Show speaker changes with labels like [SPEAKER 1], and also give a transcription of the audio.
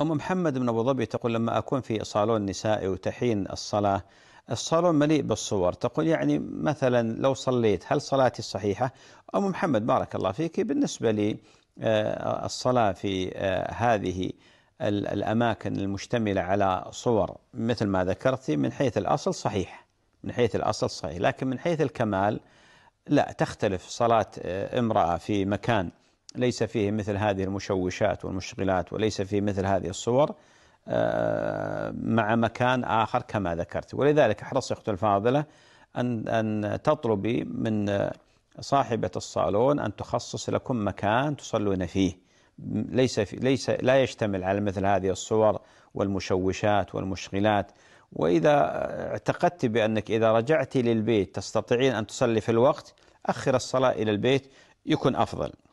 [SPEAKER 1] أم محمد من أبو ظبي تقول لما أكون في صالون نسائي وتحين الصلاة الصالون مليء بالصور تقول يعني مثلا لو صليت هل صلاتي صحيحة أم محمد بارك الله فيك بالنسبة لي آه، الصلاة في آه، هذه الأماكن المشتملة على صور مثل ما ذكرتي من حيث الأصل صحيح من حيث الأصل صحيح لكن من حيث الكمال لا تختلف صلاة آه، امرأة في مكان ليس فيه مثل هذه المشوشات والمشغلات وليس فيه مثل هذه الصور آه، مع مكان آخر كما ذكرت ولذلك احرص أخت الفاضلة أن, أن تطلبي من صاحبة الصالون أن تخصص لكم مكان تصلون فيه ليس, في ليس لا يشتمل على مثل هذه الصور والمشوشات والمشغلات وإذا اعتقدت بأنك إذا رجعت للبيت تستطيعين أن تصلي في الوقت أخر الصلاة إلى البيت يكون أفضل